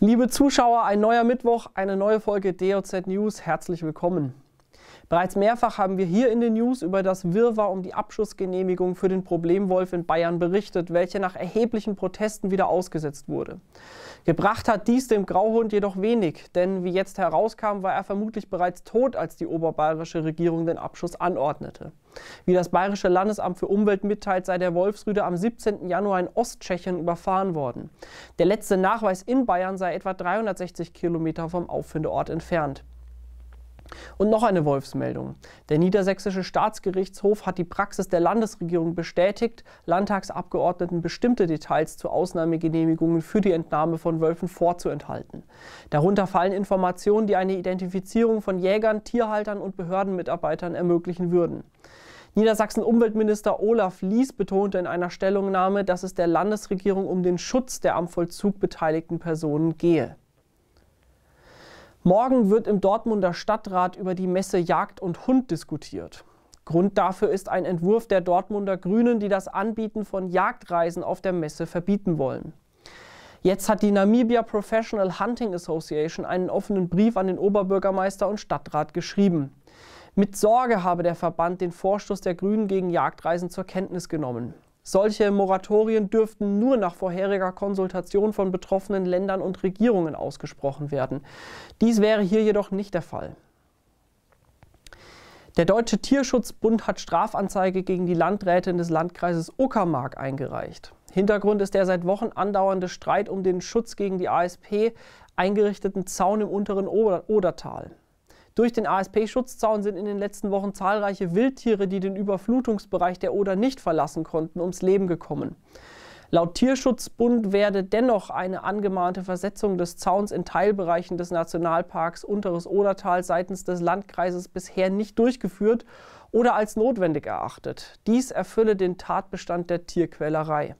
Liebe Zuschauer, ein neuer Mittwoch, eine neue Folge DOZ News. Herzlich willkommen. Bereits mehrfach haben wir hier in den News über das Wirrwarr um die Abschussgenehmigung für den Problemwolf in Bayern berichtet, welche nach erheblichen Protesten wieder ausgesetzt wurde. Gebracht hat dies dem Grauhund jedoch wenig, denn wie jetzt herauskam, war er vermutlich bereits tot, als die oberbayerische Regierung den Abschuss anordnete. Wie das Bayerische Landesamt für Umwelt mitteilt, sei der Wolfsrüde am 17. Januar in Osttschechien überfahren worden. Der letzte Nachweis in Bayern sei etwa 360 Kilometer vom Auffindeort entfernt. Und noch eine Wolfsmeldung. Der niedersächsische Staatsgerichtshof hat die Praxis der Landesregierung bestätigt, Landtagsabgeordneten bestimmte Details zu Ausnahmegenehmigungen für die Entnahme von Wölfen vorzuenthalten. Darunter fallen Informationen, die eine Identifizierung von Jägern, Tierhaltern und Behördenmitarbeitern ermöglichen würden. Niedersachsen Umweltminister Olaf Lies betonte in einer Stellungnahme, dass es der Landesregierung um den Schutz der am Vollzug beteiligten Personen gehe. Morgen wird im Dortmunder Stadtrat über die Messe Jagd und Hund diskutiert. Grund dafür ist ein Entwurf der Dortmunder Grünen, die das Anbieten von Jagdreisen auf der Messe verbieten wollen. Jetzt hat die Namibia Professional Hunting Association einen offenen Brief an den Oberbürgermeister und Stadtrat geschrieben. Mit Sorge habe der Verband den Vorstoß der Grünen gegen Jagdreisen zur Kenntnis genommen. Solche Moratorien dürften nur nach vorheriger Konsultation von betroffenen Ländern und Regierungen ausgesprochen werden. Dies wäre hier jedoch nicht der Fall. Der Deutsche Tierschutzbund hat Strafanzeige gegen die Landrätin des Landkreises Uckermark eingereicht. Hintergrund ist der seit Wochen andauernde Streit um den Schutz gegen die ASP eingerichteten Zaun im unteren Odertal. Durch den ASP-Schutzzaun sind in den letzten Wochen zahlreiche Wildtiere, die den Überflutungsbereich der Oder nicht verlassen konnten, ums Leben gekommen. Laut Tierschutzbund werde dennoch eine angemahnte Versetzung des Zauns in Teilbereichen des Nationalparks Unteres Odertal seitens des Landkreises bisher nicht durchgeführt oder als notwendig erachtet. Dies erfülle den Tatbestand der Tierquälerei.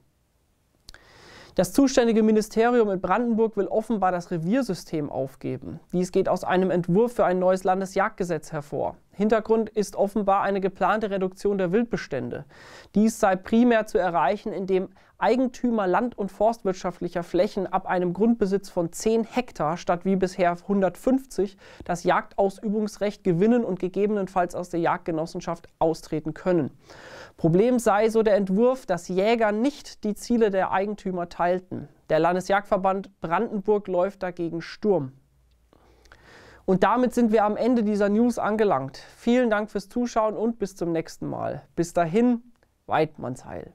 Das zuständige Ministerium in Brandenburg will offenbar das Reviersystem aufgeben. Dies geht aus einem Entwurf für ein neues Landesjagdgesetz hervor. Hintergrund ist offenbar eine geplante Reduktion der Wildbestände. Dies sei primär zu erreichen, indem Eigentümer land- und forstwirtschaftlicher Flächen ab einem Grundbesitz von 10 Hektar statt wie bisher 150 das Jagdausübungsrecht gewinnen und gegebenenfalls aus der Jagdgenossenschaft austreten können. Problem sei so der Entwurf, dass Jäger nicht die Ziele der Eigentümer teilten. Der Landesjagdverband Brandenburg läuft dagegen Sturm. Und damit sind wir am Ende dieser News angelangt. Vielen Dank fürs Zuschauen und bis zum nächsten Mal. Bis dahin, Weidmannsheil.